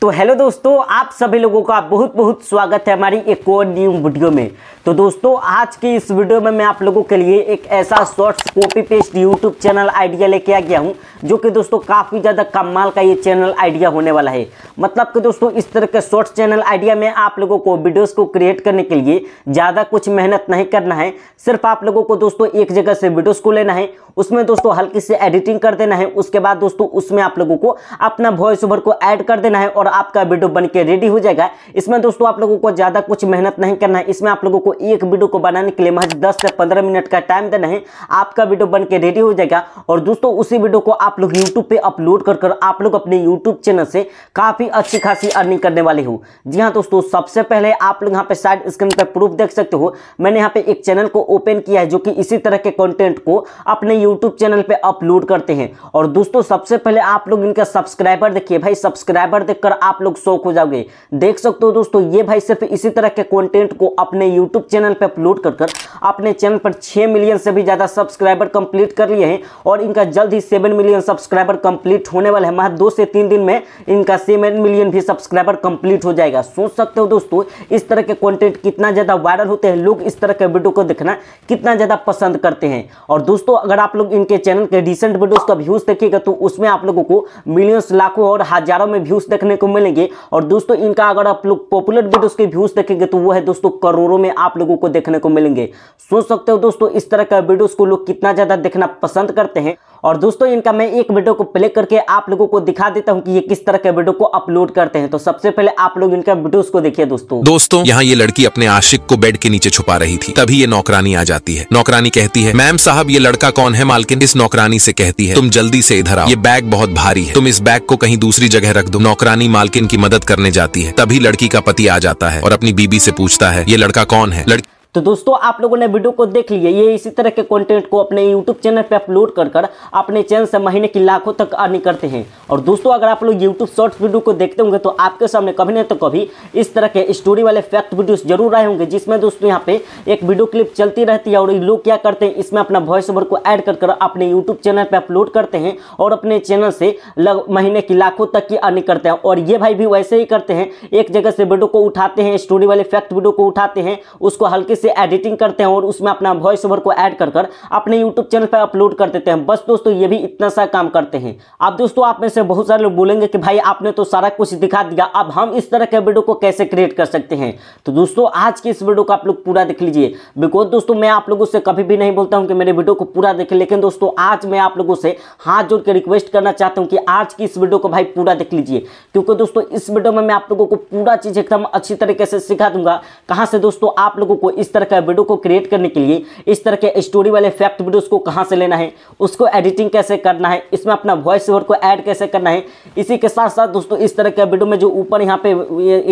तो हेलो दोस्तों आप सभी लोगों का बहुत बहुत स्वागत है हमारी एक और न्यू वीडियो में तो दोस्तों आज की इस वीडियो में मैं आप लोगों के लिए एक ऐसा shorts copy paste YouTube channel idea लेके आ गया हूँ जो कि दोस्तों काफ़ी ज़्यादा कमाल का ये चैनल आइडिया होने वाला है मतलब कि दोस्तों इस तरह के शॉर्ट्स चैनल आइडिया में आप लोगों को वीडियोज़ को क्रिएट करने के लिए ज़्यादा कुछ मेहनत नहीं करना है सिर्फ आप लोगों को दोस्तों एक जगह से वीडियोज़ को लेना है उसमें दोस्तों हल्की से एडिटिंग कर देना है उसके बाद दोस्तों उसमें आप लोगों को अपना वॉइस ओवर को ऐड कर देना है और आपका वीडियो बन के रेडी हो जाएगा इसमें दोस्तों आप लोगों को ज़्यादा कुछ मेहनत नहीं करना है इसमें आप लोगों को एक वीडियो को बनाने के लिए महज दस से पंद्रह मिनट का टाइम देना है आपका वीडियो बन के रेडी हो जाएगा और दोस्तों उसी वीडियो को आप लोग यूट्यूब पर अपलोड कर कर आप लोग अपने यूट्यूब चैनल से काफ़ी अच्छी खासी अर्निंग करने वाले हो जी हाँ दोस्तों सबसे पहले आप लोग यहाँ पे साइड स्क्रीन पर प्रूफ देख सकते हो मैंने यहाँ पे एक चैनल को ओपन किया है जो कि इसी तरह के कंटेंट को अपने यूट्यूब चैनल पे अपलोड करते हैं और दोस्तों सबसे पहले आप लोग इनका सब्सक्राइबर देखिए भाई सब्सक्राइबर देखकर आप लोग शौक हो जाओगे देख सकते हो दोस्तों ये भाई सिर्फ इसी तरह के कंटेंट को अपने यूट्यूब चैनल पे अपलोड कर कर अपने चैनल पर 6 मिलियन से भी ज़्यादा सब्सक्राइबर कंप्लीट कर लिए हैं और इनका जल्द ही 7 मिलियन सब्सक्राइबर कंप्लीट होने वाला है महा दो से तीन दिन में इनका सेवन मिलियन भी सब्सक्राइबर कंप्लीट हो जाएगा सोच सकते हो दोस्तों इस तरह के कॉन्टेंट कितना ज़्यादा वायरल होते हैं लोग इस तरह के वीडियो को देखना कितना ज़्यादा पसंद करते हैं और दोस्तों अगर आप लोग इनके चैनल के रिसेंट वीडियोज़ का व्यूज़ देखिएगा तो उसमें आप लोगों को मिलियंस लाखों और हज़ारों में व्यूज़ देखने को मिलेंगे और दोस्तों इनका अगर आप लोग पॉपुलर वीडियोस के व्यूज देखेंगे तो वो है दोस्तों करोड़ों में आप लोगों को देखने को मिलेंगे सोच सकते हो दोस्तों इस तरह का वीडियोस को लोग कितना ज़्यादा देखना पसंद करते हैं और दोस्तों इनका मैं एक वीडियो को प्ले करके आप लोगों को दिखा देता हूँ कि ये किस तरह के वीडियो को अपलोड करते हैं तो सबसे पहले आप लोग इनका वीडियो को देखिए दोस्तों दोस्तों यहाँ ये लड़की अपने आशिक को बेड के नीचे छुपा रही थी तभी ये नौकरानी आ जाती है नौकरानी कहती है मैम साहब ये लड़का कौन है मालकिन इस नौकरानी से कहती है तुम जल्दी से इधर आओ ये बैग बहुत भारी है तुम इस बैग को कहीं दूसरी जगह रख दो नौकरानी मालकिन की मदद करने जाती है तभी लड़की का पति आ जाता है और अपनी बीबी से पूछता है ये लड़का कौन है लड़की तो दोस्तों आप लोगों ने वीडियो को देख लिया ये इसी तरह के कंटेंट को अपने यूट्यूब चैनल पर अपलोड कर कर अपने चैनल से महीने की लाखों तक अर्निंग करते हैं और दोस्तों अगर आप लोग यूट्यूब शॉर्ट्स वीडियो को देखते होंगे तो आपके सामने कभी ना तो कभी इस तरह के स्टोरी वाले फैक्ट वीडियो जरूर आए होंगे जिसमें दोस्तों यहाँ पे एक वीडियो क्लिप चलती रहती है और लोग क्या करते हैं इसमें अपना वॉइस ओवर को ऐड कर कर अपने यूट्यूब चैनल पर अपलोड करते हैं और अपने चैनल से लग महीने की लाखों तक की अर्निंग करते हैं और ये भाई भी वैसे ही करते हैं एक जगह से वीडियो को उठाते हैं स्टोरी वाले फैक्ट वीडियो को उठाते हैं उसको हल्के से एडिटिंग करते हैं और उसमें अपना वॉइस ओवर को ऐड कर अपने यूट्यूब चैनल पर अपलोड कर देते हैं बस दोस्तों ये भी इतना सा काम करते हैं अब दोस्तों आप में से बहुत सारे लोग बोलेंगे कि भाई आपने तो सारा कुछ दिखा दिया अब हम इस तरह के वीडियो को कैसे क्रिएट कर सकते हैं तो दोस्तों आज की इस वीडियो को आप लोग पूरा देख लीजिए बिकॉज दोस्तों मैं आप लोगों से कभी भी नहीं बोलता हूँ कि मेरे वीडियो को पूरा देखें लेकिन दोस्तों आज मैं आप लोगों से हाथ जोड़ के रिक्वेस्ट करना चाहता हूँ कि आज की इस वीडियो को भाई पूरा देख लीजिए क्योंकि दोस्तों इस वीडियो में मैं आप लोगों को पूरा चीज़ एकदम अच्छी तरीके से सिखा दूंगा कहाँ से दोस्तों आप लोगों को इस तरह का वीडियो को क्रिएट करने के लिए इस तरह के स्टोरी वाले फैक्ट वीडियोस को कहाँ से लेना है उसको एडिटिंग कैसे करना है इसमें अपना वॉइस ओवर को ऐड कैसे करना है इसी के साथ साथ दोस्तों इस तरह के वीडियो में जो ऊपर यहाँ पे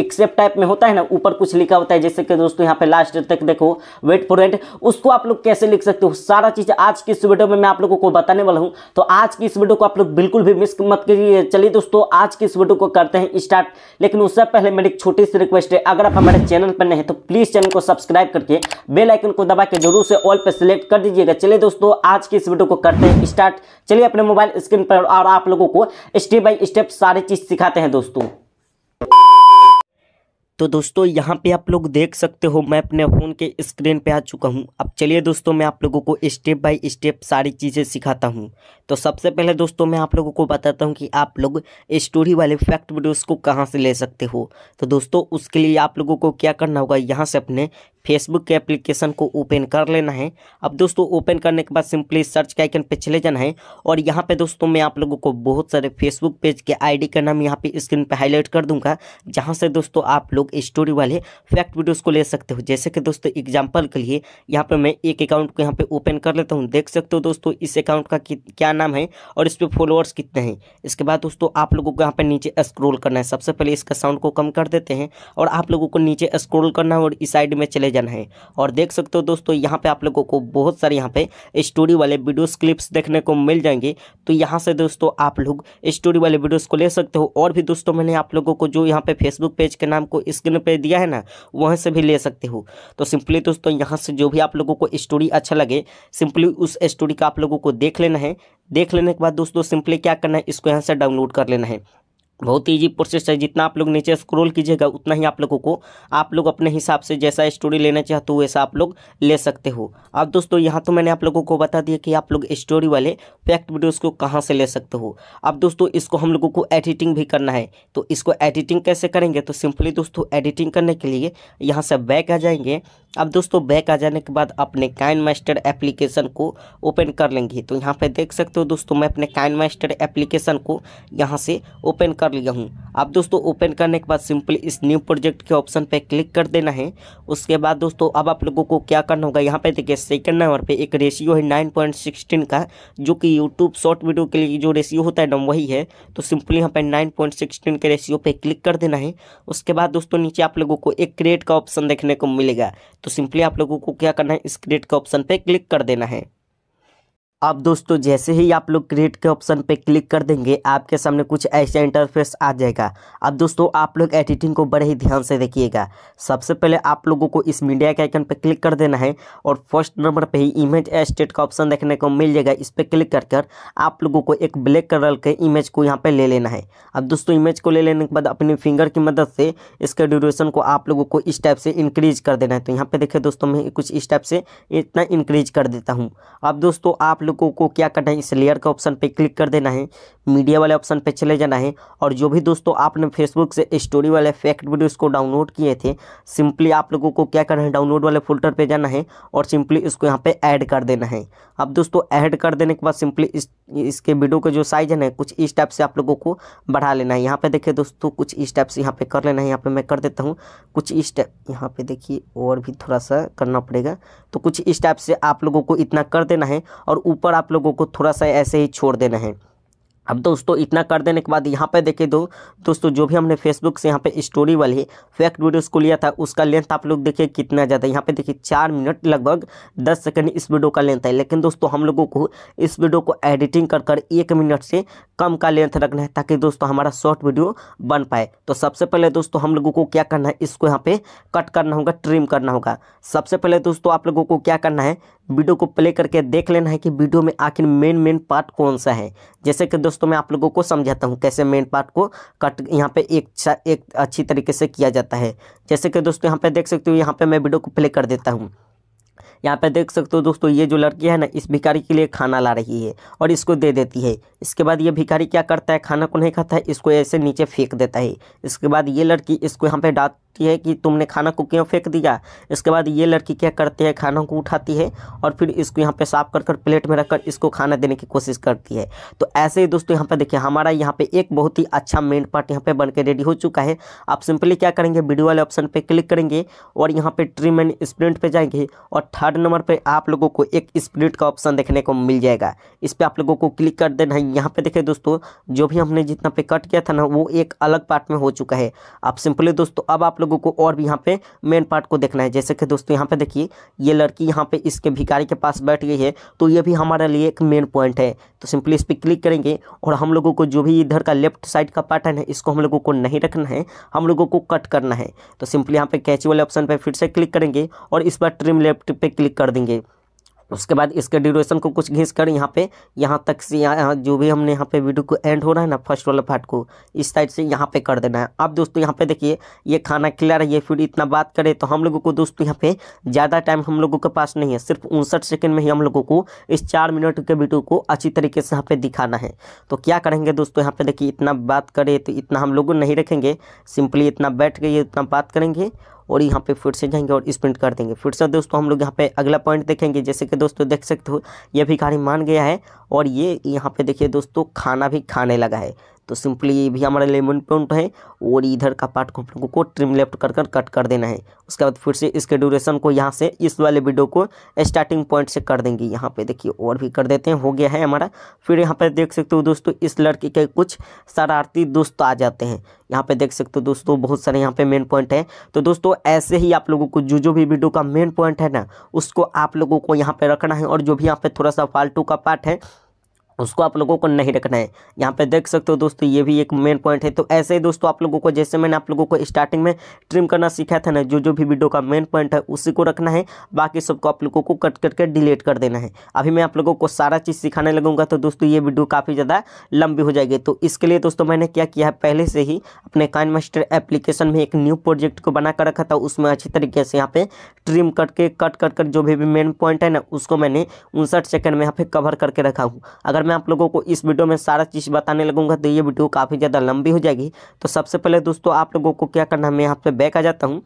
एक्सेप्ट टाइप में होता है ना ऊपर कुछ लिखा होता है जैसे कि दोस्तों यहाँ पे लास्ट तक देखो वेट फॉर एंड उसको आप लोग कैसे लिख सकते हो सारा चीज़ आज की इस वीडियो में मैं आप लोगों को बताने वाला हूँ तो आज की इस वीडियो को आप लोग बिल्कुल भी मिस मत करिए चलिए दोस्तों आज की इस वीडियो को करते हैं स्टार्ट लेकिन उससे पहले मेरी एक छोटी सी रिक्वेस्ट है अगर आप हमारे चैनल पर नहीं तो प्लीज़ चैनल को सब्सक्राइब कर करके बेल आइकन को दबा के जरूर से ऑल पे सिलेक्ट कर दीजिएगा चलिए दोस्तों आज की इस वीडियो को करते हैं स्टार्ट चलिए अपने मोबाइल स्क्रीन पर और आप लोगों को स्टेप बाई स्टेप सारी चीज़ सिखाते हैं दोस्तों तो दोस्तों यहाँ पे आप लोग देख सकते हो मैं अपने फ़ोन के स्क्रीन पे आ चुका हूँ अब चलिए दोस्तों मैं आप लोगों को स्टेप बाय स्टेप सारी चीज़ें सिखाता हूँ तो सबसे पहले दोस्तों मैं आप लोगों को बताता हूँ कि आप लोग स्टोरी वाले फैक्ट वीडियोस को कहाँ से ले सकते हो तो दोस्तों उसके लिए आप लोगों को क्या करना होगा यहाँ से अपने फेसबुक के एप्लीकेशन को ओपन कर लेना है अब दोस्तों ओपन करने के बाद सिंपली सर्च के आइकन पे चले जाना है और यहाँ पे दोस्तों मैं आप लोगों को बहुत सारे फेसबुक पेज के आईडी का नाम यहाँ पे स्क्रीन पे हाईलाइट कर दूंगा जहाँ से दोस्तों आप लोग स्टोरी वाले फैक्ट वीडियोज़ को ले सकते हो जैसे कि दोस्तों एग्जाम्पल के लिए यहाँ पर मैं एक अकाउंट को यहाँ पर ओपन कर लेता हूँ देख सकते हो दोस्तों इस अकाउंट का क्या नाम है और इस पर फॉलोअर्स कितने हैं इसके बाद दोस्तों आप लोगों को यहाँ पर नीचे स्क्रोल करना है सबसे पहले इसका साउंड को कम कर देते हैं और आप लोगों को नीचे स्क्रोल करना है और इस साइड में चले सारे हैं और देख सकते हो दोस्तों यहाँ पे आप लोगों को बहुत सारे यहाँ पे स्टोरी वाले वीडियोस क्लिप्स देखने को मिल जाएंगे तो यहाँ से दोस्तों आप लोग स्टोरी वाले वीडियोस को ले सकते हो और भी दोस्तों मैंने आप लोगों को जो यहाँ पे फेसबुक पेज के नाम को स्क्रीन पर दिया है ना वहाँ से भी ले सकते हो तो सिंपली दोस्तों यहाँ से जो भी आप लोगों को स्टोरी अच्छा लगे सिंपली उस स्टोरी का आप लोगों को देख लेना है देख लेने के बाद दोस्तों सिंपली क्या करना है इसको यहाँ से डाउनलोड कर लेना है बहुत ईजी प्रोसेस है जितना आप लोग नीचे स्क्रॉल कीजिएगा उतना ही आप लोगों को आप लोग अपने हिसाब से जैसा स्टोरी लेना चाहते हो वैसा आप लोग ले सकते हो अब दोस्तों यहाँ तो मैंने आप लोगों को बता दिया कि आप लोग स्टोरी वाले फैक्ट वीडियोस को कहाँ से ले सकते हो अब दोस्तों इसको हम लोगों को एडिटिंग भी करना है तो इसको एडिटिंग कैसे करेंगे तो सिंपली दोस्तों एडिटिंग करने के लिए यहाँ से बैक आ जाएंगे अब दोस्तों बैक आ जाने के बाद अपने काइन मास्टर एप्लीकेशन को ओपन कर लेंगे तो यहाँ पे देख सकते हो दोस्तों मैं अपने काइन मास्टर एप्लीकेशन को यहाँ से ओपन कर लिया हूँ अब दोस्तों ओपन करने के बाद सिंपली इस न्यू प्रोजेक्ट के ऑप्शन पर क्लिक कर देना है उसके बाद दोस्तों अब आप लोगों को क्या करना होगा यहाँ पे देखिए सेकंड नंबर पे एक रेशियो है नाइन पॉइंट सिक्सटीन का जो कि यूट्यूब शॉर्ट वीडियो के लिए जो रेशियो होता है ना वही है तो सिंपली यहाँ पे नाइन पॉइंट सिक्सटीन के रेशियो पे क्लिक कर देना है उसके बाद दोस्तों नीचे आप लोगों को एक क्रिएट का ऑप्शन देखने को मिलेगा तो सिंपली आप लोगों को क्या करना है इस क्रिएट के ऑप्शन पर क्लिक कर देना है अब दोस्तों जैसे ही आप लोग क्रिएट के ऑप्शन पे क्लिक कर देंगे आपके सामने कुछ ऐसा इंटरफेस आ जाएगा अब दोस्तों आप लोग एडिटिंग को बड़े ही ध्यान से देखिएगा सबसे पहले आप लोगों को इस मीडिया के आइकन पे क्लिक कर देना है और फर्स्ट नंबर पे ही इमेज एस्टेट का ऑप्शन देखने को मिल जाएगा इस पर क्लिक कर कर आप लोगों को एक ब्लैक कलर के इमेज को यहाँ पर ले लेना है अब दोस्तों इमेज को ले लेने के बाद अपनी फिंगर की मदद से इसके ड्यूरेशन को आप लोगों को इस टाइप से इंक्रीज कर देना है तो यहाँ पर देखिए दोस्तों मैं कुछ इस टाइप से इतना इंक्रीज कर देता हूँ अब दोस्तों आप लोगों को क्या करना है इस लेयर का ऑप्शन पे क्लिक कर देना है मीडिया वाले ऑप्शन पे चले जाना है और जो भी दोस्तों आपने फेसबुक से स्टोरी वाले फैक्ट वीडियोस को डाउनलोड किए थे सिंपली आप लोगों को क्या करना है डाउनलोड वाले फोल्डर पे जाना है और सिंपली इसको यहाँ पे ऐड कर देना है अब दोस्तों ऐड कर देने के बाद सिंपली इस इसके वीडियो का जो साइज है ना कुछ इस टाइप से आप लोगों को बढ़ा लेना है यहाँ पर देखिए दोस्तों कुछ इस टाइप से यहाँ पर कर लेना है यहाँ पर मैं कर देता हूँ कुछ इस टाइप यहाँ पर देखिए और भी थोड़ा सा करना पड़ेगा तो कुछ इस टाइप से आप लोगों को इतना कर देना है और ऊपर आप लोगों को थोड़ा सा ऐसे ही छोड़ देना है अब दोस्तों इतना कर देने के बाद यहाँ पे देखिए दो दोस्तों जो भी हमने फेसबुक से यहाँ पे स्टोरी वाली फैक्ट वीडियोस को लिया था उसका लेंथ आप लोग देखिए कितना ज़्यादा यहाँ पे देखिए चार मिनट लगभग दस सेकंड इस वीडियो का लेंथ है लेकिन दोस्तों हम लोगों को इस वीडियो को एडिटिंग कर कर एक मिनट से कम का लेंथ रखना है ताकि दोस्तों हमारा शॉर्ट वीडियो बन पाए तो सबसे पहले दोस्तों हम लोगों को क्या करना है इसको यहाँ पे कट करना होगा ट्रिम करना होगा सबसे पहले दोस्तों आप लोगों को क्या करना है वीडियो को प्ले करके देख लेना है कि वीडियो में आखिर मेन मेन पार्ट कौन सा है जैसे कि दोस्तों दोस्तों मैं आप लोगों को समझाता हूँ कैसे मेन पार्ट को कट यहाँ पे एक एक अच्छी तरीके से किया जाता है जैसे कि दोस्तों यहाँ पे देख सकते हो यहाँ पे मैं वीडियो को प्ले कर देता हूँ यहाँ पे देख सकते हो दोस्तों ये जो लड़की है ना इस भिखारी के लिए खाना ला रही है और इसको दे देती है इसके बाद ये भिखारी क्या करता है खाना को नहीं खाता है इसको ऐसे नीचे फेंक देता है इसके बाद ये लड़की इसको यहाँ पे डांट करती है कि तुमने खाना को क्यों फेंक दिया इसके बाद ये लड़की क्या करती है खाना को उठाती है और फिर इसको यहाँ पे साफ कर कर प्लेट में रखकर इसको खाना देने की कोशिश करती है तो ऐसे ही दोस्तों यहाँ पे देखिए हमारा यहाँ पे एक बहुत ही अच्छा मेन पार्ट यहाँ पे बन के रेडी हो चुका है आप सिंपली क्या करेंगे वीडियो वाले ऑप्शन पर क्लिक करेंगे और यहाँ पर ट्रीम एंड स्प्रिंट पर जाएंगे और थर्ड नंबर पर आप लोगों को एक स्प्रिंट का ऑप्शन देखने को मिल जाएगा इस पर आप लोगों को क्लिक कर देना है यहाँ पर देखिए दोस्तों जो भी हमने जितना पे कट किया था ना वो एक अलग पार्ट में हो चुका है आप सिंपली दोस्तों अब आप लोग लोगों को और भी यहाँ पे मेन पार्ट को देखना है जैसे कि दोस्तों यहाँ पे देखिए ये लड़की यहाँ पे इसके भिखारी के पास बैठ गई है तो ये भी हमारे लिए एक मेन पॉइंट है तो सिंपली इस पर क्लिक करेंगे और हम लोगों को जो भी इधर का लेफ्ट साइड का पैटर्न है इसको हम लोगों को नहीं रखना है हम लोगों को कट करना है तो सिंपली यहाँ पे कैची वाले ऑप्शन पर फिर से क्लिक करेंगे और इस बार ट्रिम लेफ्ट पर क्लिक कर देंगे उसके बाद इसके ड्यूरेशन को कुछ घिस कर यहाँ पे यहाँ तक से यहाँ जो भी हमने यहाँ पे वीडियो को एंड हो रहा है ना फर्स्ट वाला पार्ट को इस साइड से यहाँ पे कर देना है अब दोस्तों यहाँ पे देखिए ये खाना क्लियर है ये फिर इतना बात करें तो हम लोगों को दोस्तों यहाँ पे ज़्यादा टाइम हम लोगों के पास नहीं है सिर्फ उनसठ सेकेंड में ही हम लोगों को इस चार मिनट के वीडियो को अच्छी तरीके से यहाँ पे दिखाना है तो क्या करेंगे दोस्तों यहाँ पे देखिए इतना बात करें तो इतना हम लोग नहीं रखेंगे सिंपली इतना बैठ गई इतना बात करेंगे और यहाँ पे फिर से जाएंगे और स्प्रिंट कर देंगे फिर से दोस्तों हम लोग यहाँ पे अगला पॉइंट देखेंगे जैसे कि दोस्तों देख सकते हो ये भिखारी मान गया है और ये यहाँ पे देखिए दोस्तों खाना भी खाने लगा है तो सिंपली ये भी हमारा लेमन पॉइंट है और इधर का पार्ट को हम लोगों को ट्रिम लेफ्ट कर कर कट कर देना है उसके बाद फिर से इसके ड्यूरेशन को यहाँ से इस वाले वीडियो को स्टार्टिंग पॉइंट से कर देंगे यहाँ पे देखिए और भी कर देते हैं हो गया है हमारा फिर यहाँ पर देख सकते हो दोस्तों इस लड़के के कुछ शरारती दोस्त आ जाते हैं यहाँ पे देख सकते हो दोस्तों बहुत सारे यहाँ पे मेन पॉइंट है तो दोस्तों ऐसे ही आप लोगों को जो जो भी वीडियो का मेन पॉइंट है ना उसको आप लोगों को यहाँ पे रखना है और जो भी यहाँ पे थोड़ा सा फालतू का पार्ट है उसको आप लोगों को नहीं रखना है यहाँ पे देख सकते हो दोस्तों ये भी एक मेन पॉइंट है तो ऐसे ही दोस्तों आप लोगों को जैसे मैंने आप लोगों को स्टार्टिंग में ट्रिम करना सीखा था ना जो जो भी वीडियो का मेन पॉइंट है उसी को रखना है बाकी सबको आप लोगों को कट करके डिलीट कर देना है अभी मैं आप लोगों को सारा चीज़ सिखाने लगूंगा तो दोस्तों ये वीडियो काफ़ी ज़्यादा लंबी हो जाएगी तो इसके लिए दोस्तों मैंने क्या किया है पहले से ही अपने काइन मास्टर एप्लीकेशन में एक न्यू प्रोजेक्ट को बनाकर रखा था उसमें अच्छी तरीके से यहाँ पर ट्रिम करके कट कर कर जो भी मेन पॉइंट है ना उसको मैंने उनसठ सेकेंड में यहाँ पर कवर करके रखा हूँ अगर मैं आप लोगों को इस वीडियो में सारा चीज़ बताने लगूंगा तो ये वीडियो काफ़ी ज़्यादा लंबी हो जाएगी तो सबसे पहले दोस्तों आप लोगों को क्या करना है मैं यहाँ पर बैक आ जाता हूँ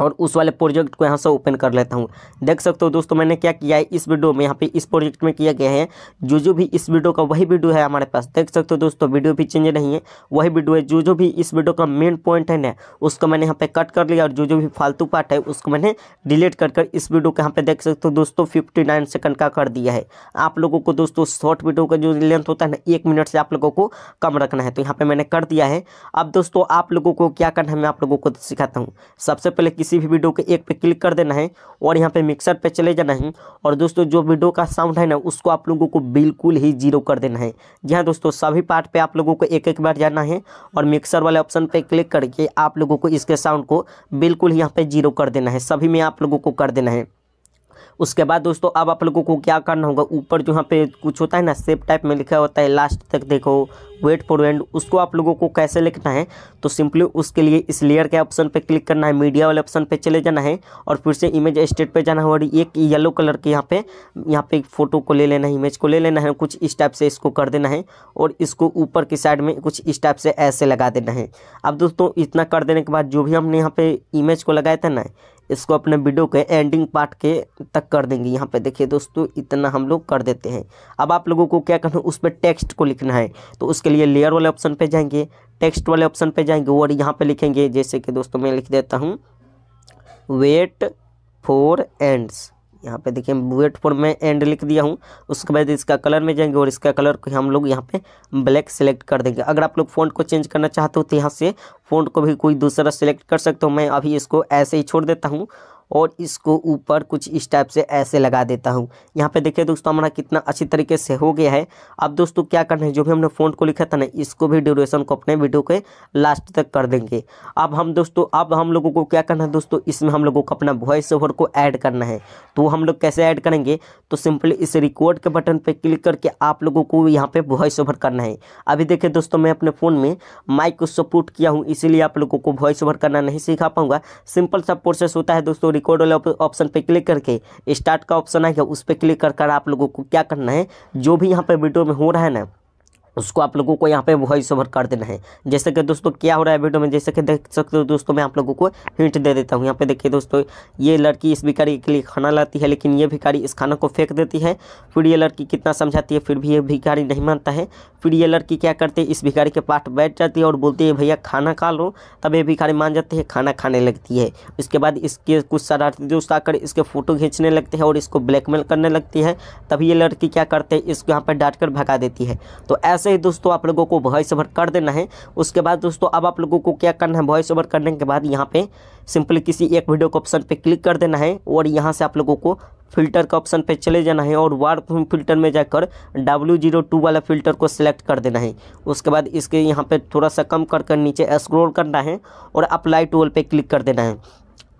और उस वाले प्रोजेक्ट को यहाँ से ओपन कर लेता हूँ देख सकते हो दोस्तों मैंने क्या किया है इस वीडियो में यहाँ पे इस प्रोजेक्ट में किया गया है जो जो भी इस वीडियो का वही वीडियो है हमारे पास देख सकते हो दोस्तों वीडियो भी चेंज नहीं है वही वीडियो है जो जो भी इस वीडियो का मेन पॉइंट है ना उसको मैंने यहाँ पे कट कर लिया और जो जो भी फालतू पार्ट है उसको मैंने डिलीट कर कर इस वीडियो का यहाँ पे देख सकते हो दोस्तों फिफ्टी नाइन सेकंड का कर दिया है आप लोगों को दोस्तों शॉर्ट वीडियो का जो लेंथ होता है ना एक मिनट से आप लोगों को कम रखना है तो यहाँ पर मैंने कर दिया है अब दोस्तों आप लोगों को क्या करना है मैं आप लोगों को सिखाता हूँ सबसे पहले किसी भी वीडियो के एक पे क्लिक कर देना है और यहाँ पे मिक्सर पे चले जाना है और दोस्तों जो वीडियो का साउंड है ना उसको आप लोगों को बिल्कुल ही जीरो कर देना है जी हाँ दोस्तों सभी पार्ट पे आप लोगों को एक एक बार जाना है और मिक्सर वाले ऑप्शन पे क्लिक करके आप लोगों को इसके साउंड को बिल्कुल यहाँ पे जीरो कर देना है सभी में आप लोगों को कर देना है उसके बाद दोस्तों अब आप लोगों को क्या करना होगा ऊपर जो यहाँ पे कुछ होता है ना सेप टाइप में लिखा होता है लास्ट तक देखो वेट फॉर एंड उसको आप लोगों को कैसे लिखना है तो सिंपली उसके लिए इस लेयर के ऑप्शन पे क्लिक करना है मीडिया वाले ऑप्शन पे चले जाना है और फिर से इमेज स्टेट पे जाना है और एक येलो कलर के यहाँ पे यहाँ पे फोटो को ले लेना है इमेज को ले लेना है कुछ इस टाइप से इसको कर देना है और इसको ऊपर की साइड में कुछ इस टाइप से ऐसे लगा देना है अब दोस्तों इतना कर देने के बाद जो भी हमने यहाँ पे इमेज को लगाया था ना इसको अपने वीडियो के एंडिंग पार्ट के तक कर देंगे यहाँ पे देखिए दोस्तों इतना हम लोग कर देते हैं अब आप लोगों को क्या करना है उस पर टेक्स्ट को लिखना है तो उसके लिए लेयर वाले ऑप्शन पे जाएंगे टेक्स्ट वाले ऑप्शन पे जाएंगे और यहाँ पे लिखेंगे जैसे कि दोस्तों मैं लिख देता हूँ वेट फॉर एंड्स यहाँ पे देखिए वेट फोर मैं एंड लिख दिया हूँ उसके बाद इसका कलर में जाएंगे और इसका कलर को हम लोग यहाँ पे ब्लैक सेलेक्ट कर देंगे अगर आप लोग फ़ॉन्ट को चेंज करना चाहते हो तो यहाँ से फ़ॉन्ट को भी कोई दूसरा सेलेक्ट कर सकते हो मैं अभी इसको ऐसे ही छोड़ देता हूँ और इसको ऊपर कुछ इस टाइप से ऐसे लगा देता हूँ यहाँ पे देखिए दोस्तों हमारा कितना अच्छी तरीके से हो गया है अब दोस्तों क्या करना है जो भी हमने फ़ॉन्ट को लिखा था ना इसको भी ड्यूरेशन को अपने वीडियो के लास्ट तक कर देंगे अब हम दोस्तों अब हम लोगों को क्या करना है दोस्तों इसमें हम लोगों को अपना वॉइस ओवर को ऐड करना है तो हम लोग कैसे ऐड करेंगे तो सिंपली इस रिकॉर्ड के बटन पर क्लिक करके आप लोगों को यहाँ पर वॉइस ओवर करना है अभी देखिए दोस्तों मैं अपने फ़ोन में माइक को सपोर्ट किया हूँ इसीलिए आप लोगों को वॉइस ओवर करना नहीं सीखा पाऊँगा सिंपल सा प्रोसेस होता है दोस्तों रिकॉर्ड वाले ऑप्शन पे क्लिक करके स्टार्ट का ऑप्शन आएगा उस पर क्लिक कर आप लोगों को क्या करना है जो भी यहाँ पर वीडियो में हो रहा है ना उसको आप लोगों को यहाँ पे वॉइस ओवर कर देना है जैसे कि दोस्तों क्या हो रहा है वीडियो में जैसे कि देख सकते हो दोस्तों मैं आप लोगों को हिंट दे देता हूँ यहाँ पे देखिए दोस्तों ये लड़की इस भिखारी के लिए खाना लाती है लेकिन ये भिखारी इस खाना को फेंक देती है फिर ये लड़की कितना समझाती है फिर भी ये भिखारी नहीं मानता है फिर ये लड़की क्या करती है इस भिखारी के पास बैठ जाती है और बोलती है भैया खाना खा लो तब ये भिखारी मान जाती है खाना खाने लगती है उसके बाद इसके कुछ शरारती दोस्त आकर इसके फ़ोटो खींचने लगते हैं और इसको ब्लैकमेल करने लगती है तभी ये लड़की क्या करते हैं इसको यहाँ पर डांट कर भगा देती है तो ऐसे जैसे ही दोस्तों आप लोगों को वॉइस ओवर कर देना है उसके बाद दोस्तों अब आप लोगों को क्या करना है वॉइस ओवर करने के बाद यहाँ पे सिंपली किसी एक वीडियो के ऑप्शन पे क्लिक कर देना है और यहाँ से आप लोगों को फिल्टर का ऑप्शन पे चले जाना है और वार्क फिल्टर में जाकर डब्ल्यू जीरो टू वाला फिल्टर को सिलेक्ट कर देना है उसके बाद इसके यहाँ पे थोड़ा सा कम कर कर नीचे स्क्रॉल करना है और अप्लाई टूल पे क्लिक कर देना है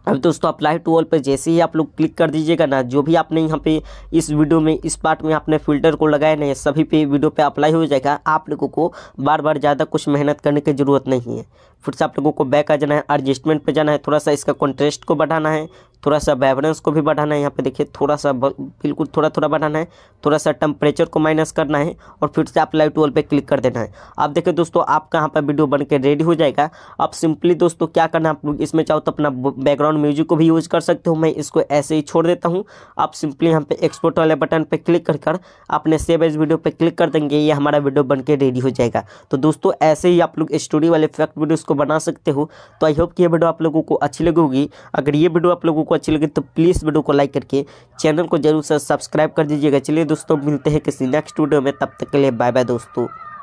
अब दोस्तों अप्लाई टू ऑल पर जैसे ही आप लोग क्लिक कर दीजिएगा ना जो भी आपने यहाँ पे इस वीडियो में इस पार्ट में आपने फिल्टर को लगाया ना सभी पे वीडियो पे अप्लाई हो जाएगा आप लोगों को बार बार ज़्यादा कुछ मेहनत करने की ज़रूरत नहीं है फिर से आप लोगों को बैक आ जाना है एडजस्टमेंट पे जाना है थोड़ा सा इसका कॉन्ट्रेस्ट को बढ़ाना है थोड़ा सा वाइब्रेंस को भी बढ़ाना है यहाँ पे देखिए थोड़ा सा बिल्कुल थोड़ा थोड़ा बढ़ाना है थोड़ा सा टेम्परेचर को माइनस करना है और फिर से आप लाइट वॉल पे क्लिक कर देना है आप देखिए दोस्तों आपका यहाँ पर वीडियो बन के रेडी हो जाएगा अब सिंपली दोस्तों क्या करना आप लोग इसमें चाहो तो अपना बैकग्राउंड म्यूजिक को भी यूज़ कर सकते हो मैं इसको ऐसे ही छोड़ देता हूँ आप सिंपली यहाँ पे एक्सपोर्ट वाले बटन पर क्लिक कर कर अपने सेव एज वीडियो पर क्लिक कर देंगे ये हमारा वीडियो बन के रेडी हो जाएगा तो दोस्तों ऐसे ही आप लोग स्टूडियो वाले फैक्ट वीडियोज़ को बना सकते हो तो आई होप कि ये वीडियो आप लोगों को अच्छी लगी होगी अगर ये वीडियो आप लोगों को अच्छी लगी तो प्लीज़ वीडियो को लाइक करके चैनल को जरूर सब्सक्राइब कर दीजिएगा चलिए दोस्तों मिलते हैं किसी नेक्स्ट वीडियो में तब तक के लिए बाय बाय दोस्तों